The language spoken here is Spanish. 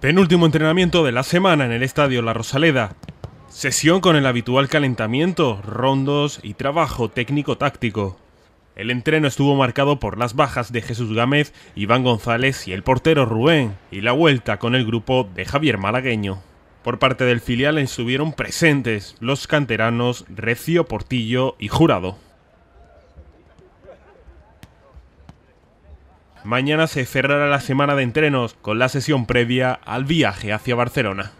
Penúltimo entrenamiento de la semana en el Estadio La Rosaleda. Sesión con el habitual calentamiento, rondos y trabajo técnico-táctico. El entreno estuvo marcado por las bajas de Jesús Gámez, Iván González y el portero Rubén, y la vuelta con el grupo de Javier Malagueño. Por parte del filial estuvieron presentes los canteranos Recio Portillo y Jurado. Mañana se cerrará la semana de entrenos con la sesión previa al viaje hacia Barcelona.